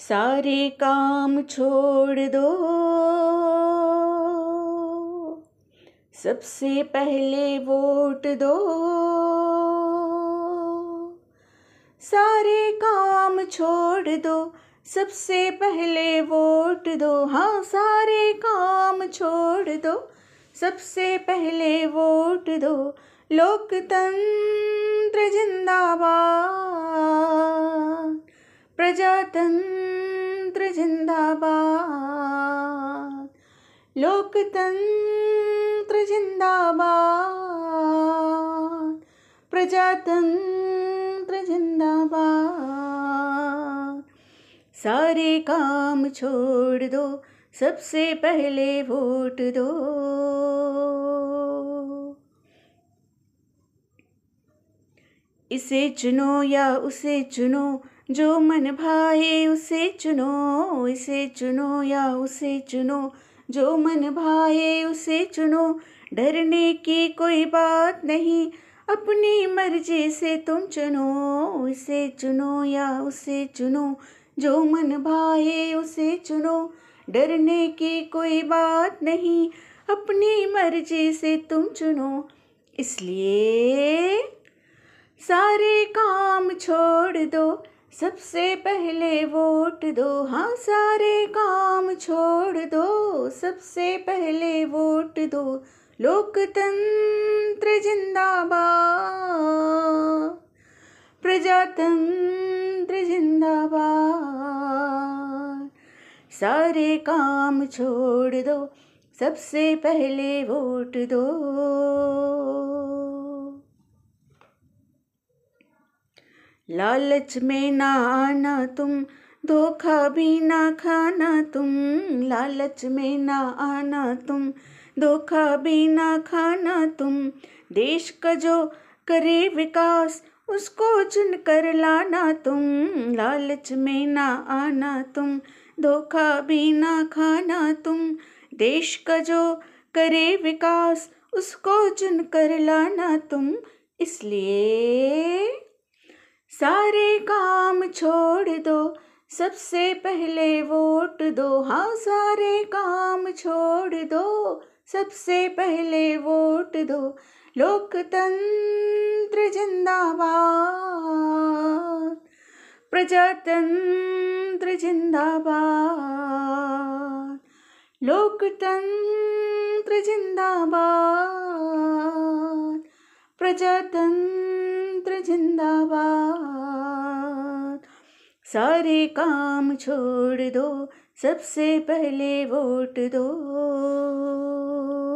सारे काम छोड़ दो सबसे पहले वोट दो सारे काम छोड़ दो सबसे पहले वोट दो हाँ सारे काम छोड़ दो सबसे पहले वोट दो लोकतंत्र जिंदाबाद प्रजातंत्र लोकतंत्र जिंदाबाद लोकतंत्र जिंदाबाद प्रजातंत्र जिंदाबाद सारे काम छोड़ दो सबसे पहले वोट दो इसे चुनो या उसे चुनो जो मन भाए उसे चुनो इसे चुनो या उसे चुनो जो मन भाए उसे चुनो डरने की कोई बात नहीं अपनी मर्जी से तुम चुनो इसे चुनो या उसे चुनो जो मन भाए उसे चुनो डरने की कोई बात नहीं अपनी मर्जी से तुम चुनो इसलिए सारे काम छोड़ दो सबसे पहले वोट दो हाँ सारे काम छोड़ दो सबसे पहले वोट दो लोकतंत्र जिंदाबाद प्रजातंत्र जिंदाबाद सारे काम छोड़ दो सबसे पहले वोट दो लालच में ना आना तुम धोखा भी ना खाना तुम लालच में ना आना तुम धोखा भी ना खाना तुम देश का जो करे विकास उसको चुन कर लाना तुम लालच में ना आना तुम धोखा भी ना खाना तुम देश का जो करे विकास उसको चुन कर लाना तुम इसलिए सारे काम छोड़ दो सबसे पहले वोट दो हाँ सारे काम छोड़ दो सबसे पहले वोट दो लोकतंत्र जिंदाबाद प्रजातंत्र जिंदाबाद लोकतंत्र जिंदाबाद प्रजातंत्र लोकतंत्र जिंदाबाद सारे काम छोड़ दो सबसे पहले वोट दो